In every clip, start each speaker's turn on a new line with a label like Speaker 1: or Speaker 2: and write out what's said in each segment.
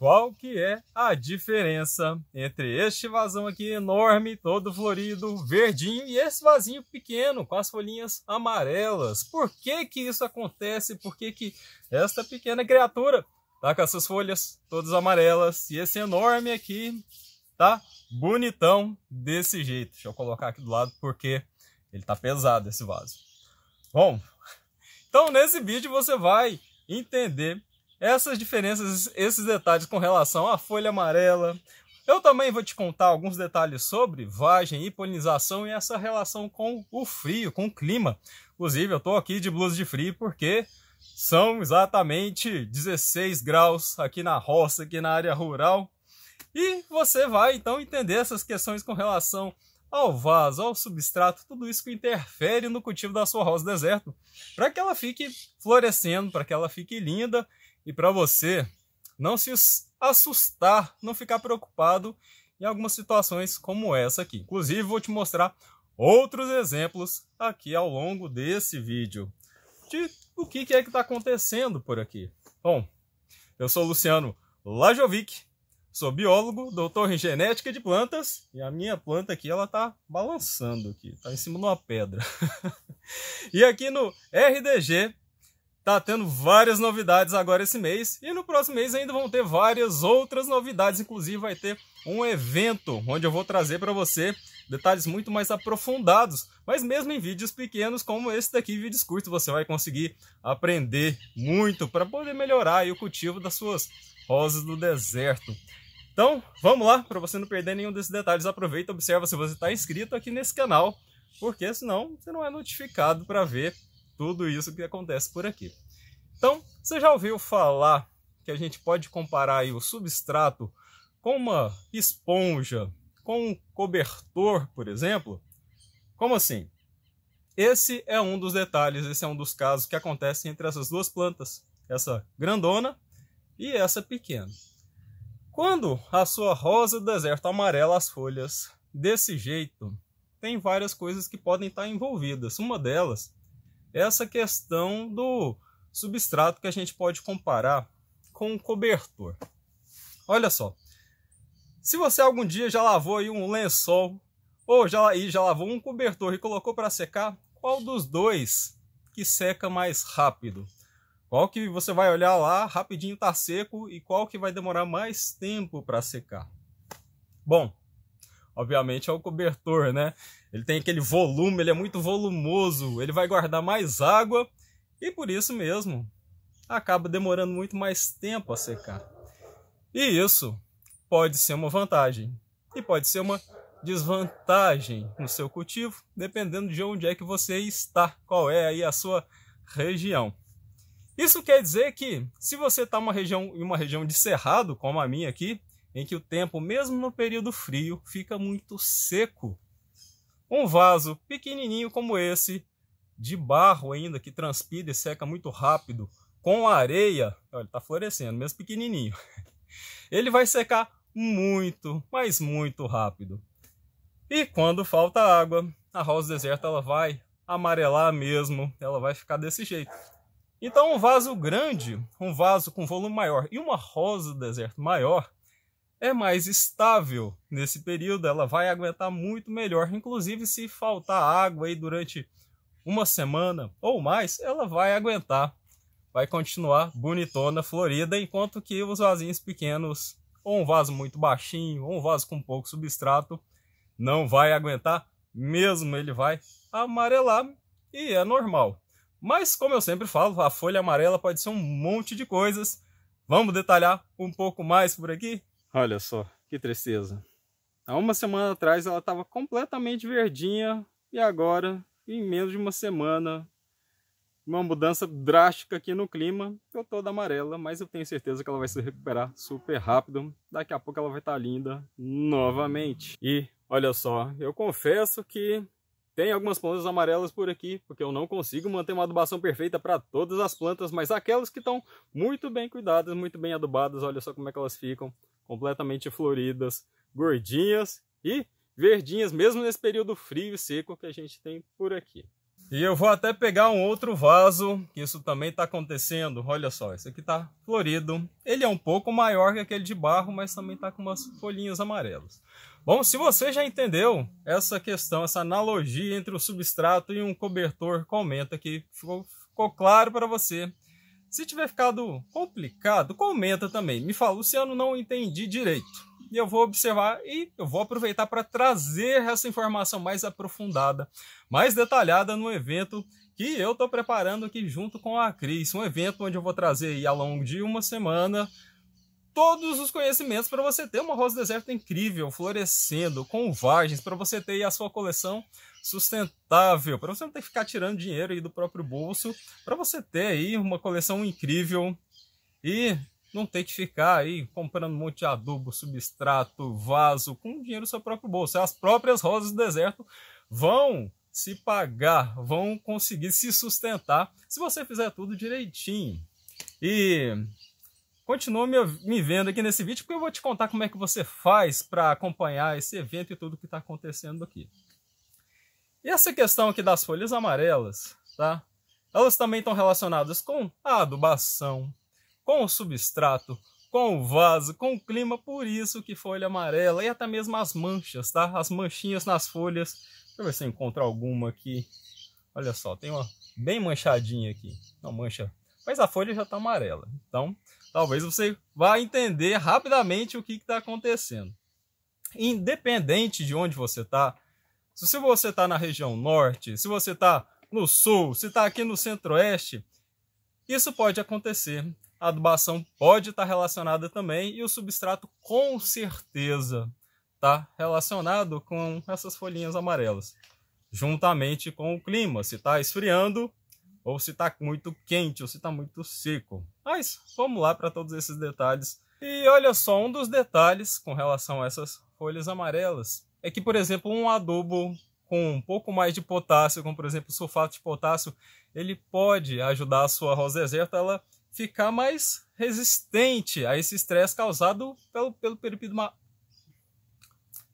Speaker 1: qual que é a diferença entre este vasão aqui enorme, todo florido, verdinho, e esse vasinho pequeno, com as folhinhas amarelas. Por que que isso acontece? Por que que esta pequena criatura tá com essas folhas todas amarelas e esse enorme aqui tá bonitão desse jeito? Deixa eu colocar aqui do lado porque ele tá pesado esse vaso. Bom, então nesse vídeo você vai entender essas diferenças, esses detalhes com relação à folha amarela. Eu também vou te contar alguns detalhes sobre vagem e polinização e essa relação com o frio, com o clima. Inclusive, eu estou aqui de blusa de frio porque são exatamente 16 graus aqui na roça, aqui na área rural. E você vai então entender essas questões com relação ao vaso, ao substrato, tudo isso que interfere no cultivo da sua rosa deserto, para que ela fique florescendo, para que ela fique linda e para você não se assustar, não ficar preocupado em algumas situações como essa aqui. Inclusive, vou te mostrar outros exemplos aqui ao longo desse vídeo de o que é que está acontecendo por aqui. Bom, eu sou Luciano Lajovic, sou biólogo, doutor em genética de plantas, e a minha planta aqui ela está balançando aqui, está em cima de uma pedra. e aqui no RDG tá tendo várias novidades agora esse mês e no próximo mês ainda vão ter várias outras novidades, inclusive vai ter um evento onde eu vou trazer para você detalhes muito mais aprofundados, mas mesmo em vídeos pequenos como esse daqui, vídeos curtos, você vai conseguir aprender muito para poder melhorar o cultivo das suas rosas do deserto. Então, vamos lá, para você não perder nenhum desses detalhes, aproveita, observa se você está inscrito aqui nesse canal, porque senão você não é notificado para ver tudo isso que acontece por aqui. Então, você já ouviu falar que a gente pode comparar o substrato com uma esponja, com um cobertor, por exemplo? Como assim? Esse é um dos detalhes, esse é um dos casos que acontece entre essas duas plantas, essa grandona e essa pequena. Quando a sua rosa do deserto amarela as folhas desse jeito, tem várias coisas que podem estar envolvidas. Uma delas essa questão do substrato que a gente pode comparar com o cobertor. Olha só, se você algum dia já lavou aí um lençol ou já, e já lavou um cobertor e colocou para secar, qual dos dois que seca mais rápido? Qual que você vai olhar lá, rapidinho está seco, e qual que vai demorar mais tempo para secar? Bom, obviamente, é o cobertor, né? Ele tem aquele volume, ele é muito volumoso, ele vai guardar mais água e por isso mesmo acaba demorando muito mais tempo a secar. E isso pode ser uma vantagem e pode ser uma desvantagem no seu cultivo, dependendo de onde é que você está, qual é aí a sua região. Isso quer dizer que se você está em uma região de cerrado, como a minha aqui, em que o tempo, mesmo no período frio, fica muito seco. Um vaso pequenininho como esse, de barro ainda, que transpira e seca muito rápido, com areia, olha, está florescendo, mesmo pequenininho. Ele vai secar muito, mas muito rápido. E quando falta água, a rosa deserta ela vai amarelar mesmo, ela vai ficar desse jeito. Então um vaso grande, um vaso com volume maior e uma rosa do deserto maior, é mais estável nesse período, ela vai aguentar muito melhor. Inclusive, se faltar água aí durante uma semana ou mais, ela vai aguentar. Vai continuar bonitona, florida, enquanto que os vasinhos pequenos, ou um vaso muito baixinho, ou um vaso com pouco substrato, não vai aguentar mesmo, ele vai amarelar e é normal. Mas, como eu sempre falo, a folha amarela pode ser um monte de coisas. Vamos detalhar um pouco mais por aqui? Olha só, que tristeza. Há uma semana atrás ela estava completamente verdinha e agora, em menos de uma semana, uma mudança drástica aqui no clima. Eu tô toda amarela, mas eu tenho certeza que ela vai se recuperar super rápido. Daqui a pouco ela vai estar tá linda novamente. E olha só, eu confesso que tem algumas plantas amarelas por aqui, porque eu não consigo manter uma adubação perfeita para todas as plantas, mas aquelas que estão muito bem cuidadas, muito bem adubadas, olha só como é que elas ficam completamente floridas, gordinhas e verdinhas, mesmo nesse período frio e seco que a gente tem por aqui. E eu vou até pegar um outro vaso, que isso também está acontecendo. Olha só, esse aqui está florido. Ele é um pouco maior que aquele de barro, mas também está com umas folhinhas amarelas. Bom, se você já entendeu essa questão, essa analogia entre o substrato e um cobertor, comenta que ficou, ficou claro para você. Se tiver ficado complicado, comenta também. Me fala, Luciano, não entendi direito. E eu vou observar e eu vou aproveitar para trazer essa informação mais aprofundada, mais detalhada no evento que eu estou preparando aqui junto com a Cris. Um evento onde eu vou trazer aí ao longo de uma semana todos os conhecimentos para você ter uma rosa deserta incrível, florescendo, com vagens, para você ter a sua coleção sustentável, para você não ter que ficar tirando dinheiro aí do próprio bolso, para você ter aí uma coleção incrível e não ter que ficar aí comprando um monte de adubo, substrato, vaso, com dinheiro do seu próprio bolso. As próprias rosas do deserto vão se pagar, vão conseguir se sustentar se você fizer tudo direitinho. E continua me, me vendo aqui nesse vídeo porque eu vou te contar como é que você faz para acompanhar esse evento e tudo que está acontecendo aqui. E essa questão aqui das folhas amarelas, tá? Elas também estão relacionadas com a adubação, com o substrato, com o vaso, com o clima, por isso que folha amarela e até mesmo as manchas, tá? As manchinhas nas folhas. Deixa eu ver se eu encontro alguma aqui. Olha só, tem uma bem manchadinha aqui. Não, mancha. Mas a folha já está amarela. Então, talvez você vá entender rapidamente o que está acontecendo. Independente de onde você está, se você está na região norte, se você está no sul, se está aqui no centro-oeste, isso pode acontecer. A adubação pode estar tá relacionada também e o substrato com certeza está relacionado com essas folhinhas amarelas, juntamente com o clima, se está esfriando ou se está muito quente ou se está muito seco. Mas vamos lá para todos esses detalhes. E olha só, um dos detalhes com relação a essas folhas amarelas é que, por exemplo, um adubo com um pouco mais de potássio, como por exemplo sulfato de potássio, ele pode ajudar a sua rosa deserta ela ficar mais resistente a esse estresse causado pelo, pelo período ma...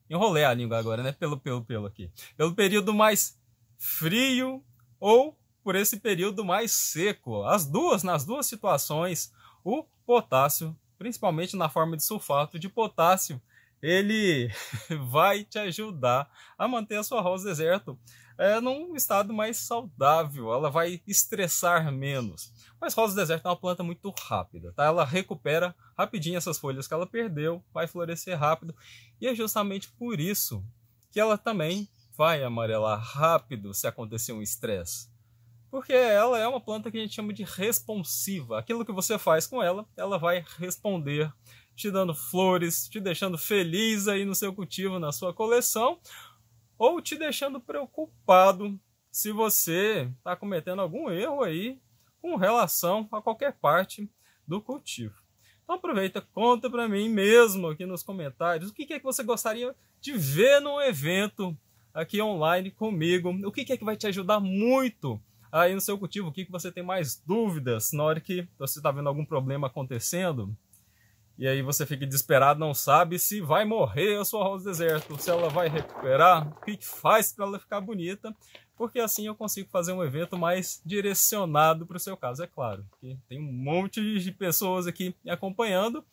Speaker 1: enrolei a língua agora, né? Pelo pelo pelo aqui. Pelo período mais frio ou por esse período mais seco. As duas, nas duas situações, o potássio, principalmente na forma de sulfato de potássio, ele vai te ajudar a manter a sua rosa deserto é, num estado mais saudável, ela vai estressar menos. Mas rosa deserto é uma planta muito rápida, tá? Ela recupera rapidinho essas folhas que ela perdeu, vai florescer rápido, e é justamente por isso que ela também vai amarelar rápido se acontecer um estresse. Porque ela é uma planta que a gente chama de responsiva. Aquilo que você faz com ela, ela vai responder te dando flores, te deixando feliz aí no seu cultivo, na sua coleção, ou te deixando preocupado se você está cometendo algum erro aí com relação a qualquer parte do cultivo. Então aproveita, conta para mim mesmo aqui nos comentários o que é que você gostaria de ver num evento aqui online comigo, o que é que vai te ajudar muito aí no seu cultivo, o que, que você tem mais dúvidas na hora que você está vendo algum problema acontecendo, e aí você fica desesperado, não sabe se vai morrer a sua rosa deserto, se ela vai recuperar, o que, que faz para ela ficar bonita, porque assim eu consigo fazer um evento mais direcionado para o seu caso, é claro. Porque tem um monte de pessoas aqui me acompanhando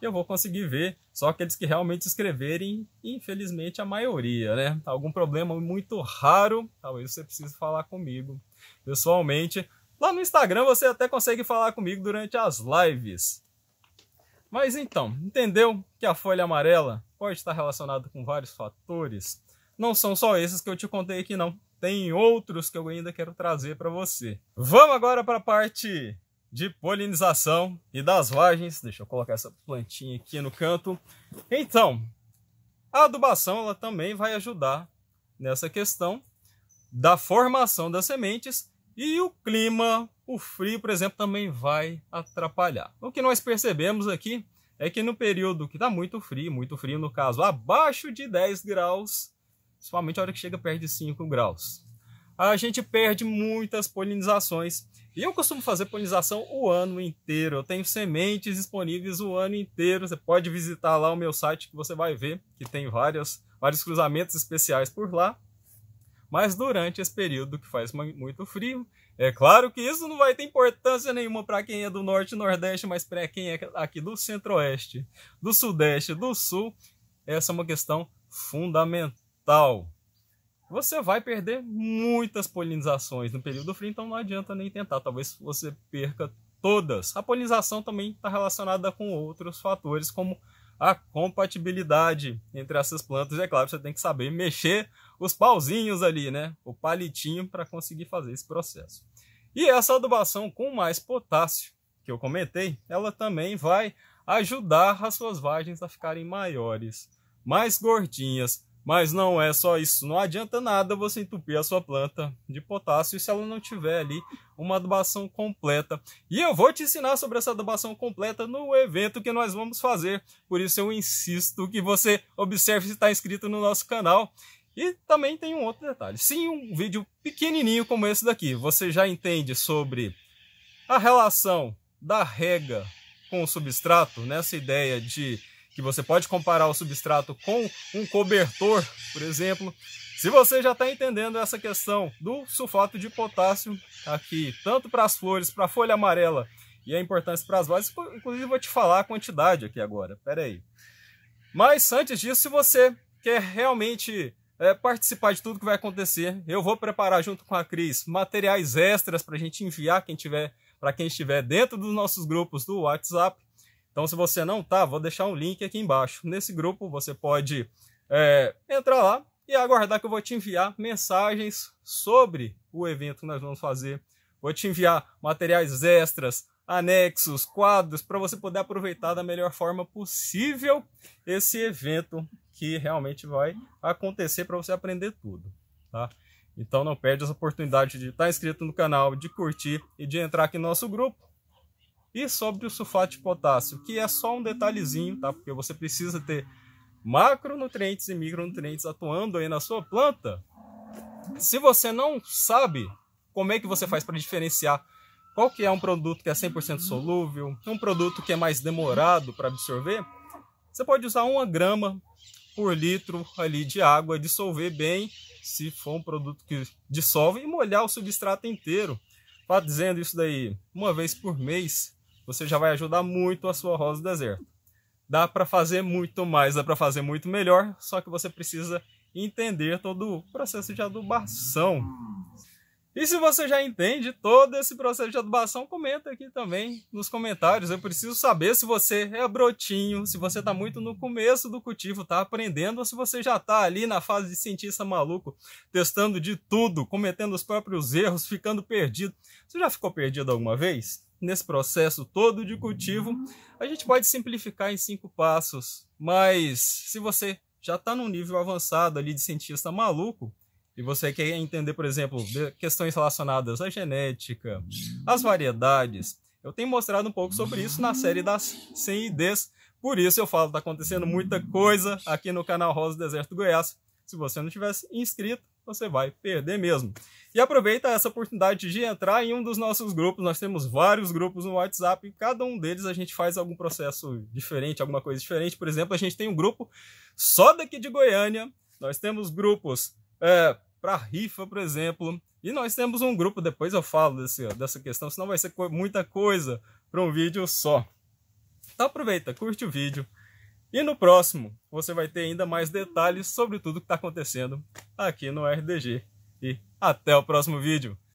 Speaker 1: e eu vou conseguir ver só aqueles que realmente escreverem, infelizmente a maioria, né? Algum problema muito raro, talvez você precise falar comigo pessoalmente. Lá no Instagram você até consegue falar comigo durante as lives. Mas então, entendeu que a folha amarela pode estar relacionada com vários fatores? Não são só esses que eu te contei aqui não. Tem outros que eu ainda quero trazer para você. Vamos agora para a parte de polinização e das vagens. Deixa eu colocar essa plantinha aqui no canto. Então, a adubação ela também vai ajudar nessa questão da formação das sementes e o clima o frio, por exemplo, também vai atrapalhar. O que nós percebemos aqui é que no período que está muito frio, muito frio no caso, abaixo de 10 graus, principalmente a hora que chega perto de 5 graus, a gente perde muitas polinizações. E eu costumo fazer polinização o ano inteiro. Eu tenho sementes disponíveis o ano inteiro. Você pode visitar lá o meu site que você vai ver que tem várias, vários cruzamentos especiais por lá. Mas durante esse período que faz muito frio, é claro que isso não vai ter importância nenhuma para quem é do norte e nordeste, mas para quem é aqui do centro-oeste, do sudeste, do sul, essa é uma questão fundamental. Você vai perder muitas polinizações no período frio, então não adianta nem tentar, talvez você perca todas. A polinização também está relacionada com outros fatores, como a compatibilidade entre essas plantas. E é claro, você tem que saber mexer os pauzinhos ali, né? O palitinho para conseguir fazer esse processo. E essa adubação com mais potássio, que eu comentei, ela também vai ajudar as suas vagens a ficarem maiores, mais gordinhas. Mas não é só isso, não adianta nada você entupir a sua planta de potássio se ela não tiver ali uma adubação completa. E eu vou te ensinar sobre essa adubação completa no evento que nós vamos fazer. Por isso eu insisto que você observe se está inscrito no nosso canal e também tem um outro detalhe. Sim, um vídeo pequenininho como esse daqui, você já entende sobre a relação da rega com o substrato, nessa ideia de que você pode comparar o substrato com um cobertor, por exemplo. Se você já está entendendo essa questão do sulfato de potássio aqui, tanto para as flores, para a folha amarela e a é importância para as vases, inclusive vou te falar a quantidade aqui agora, pera aí. Mas antes disso, se você quer realmente é, participar de tudo que vai acontecer. Eu vou preparar junto com a Cris materiais extras para a gente enviar quem tiver para quem estiver dentro dos nossos grupos do WhatsApp. Então, se você não tá, vou deixar um link aqui embaixo. Nesse grupo você pode é, entrar lá e aguardar que eu vou te enviar mensagens sobre o evento que nós vamos fazer. Vou te enviar materiais extras, anexos, quadros, para você poder aproveitar da melhor forma possível esse evento que realmente vai acontecer para você aprender tudo, tá? Então não perde essa oportunidade de estar tá inscrito no canal, de curtir e de entrar aqui no nosso grupo. E sobre o sulfato de potássio, que é só um detalhezinho, tá? Porque você precisa ter macronutrientes e micronutrientes atuando aí na sua planta. Se você não sabe como é que você faz para diferenciar qual que é um produto que é 100% uhum. solúvel, um produto que é mais demorado para absorver, você pode usar uma grama por litro ali de água, dissolver bem, se for um produto que dissolve, e molhar o substrato inteiro. Fazendo isso daí uma vez por mês, você já vai ajudar muito a sua rosa do deserto. Dá para fazer muito mais, dá para fazer muito melhor, só que você precisa entender todo o processo de adubação e se você já entende todo esse processo de adubação, comenta aqui também nos comentários. Eu preciso saber se você é brotinho, se você está muito no começo do cultivo, está aprendendo, ou se você já está ali na fase de cientista maluco, testando de tudo, cometendo os próprios erros, ficando perdido. Você já ficou perdido alguma vez? Nesse processo todo de cultivo, a gente pode simplificar em cinco passos, mas se você já está num nível avançado ali de cientista maluco, e você quer entender, por exemplo, questões relacionadas à genética, às variedades, eu tenho mostrado um pouco sobre isso na série das 100 IDs. Por isso eu falo, está acontecendo muita coisa aqui no canal Rosa do Deserto do Goiás. Se você não tivesse inscrito, você vai perder mesmo. E aproveita essa oportunidade de entrar em um dos nossos grupos. Nós temos vários grupos no WhatsApp e cada um deles a gente faz algum processo diferente, alguma coisa diferente. Por exemplo, a gente tem um grupo só daqui de Goiânia. Nós temos grupos é, para rifa, por exemplo. E nós temos um grupo, depois eu falo desse, dessa questão, senão vai ser co muita coisa para um vídeo só. Então aproveita, curte o vídeo. E no próximo você vai ter ainda mais detalhes sobre tudo que está acontecendo aqui no RDG. E até o próximo vídeo.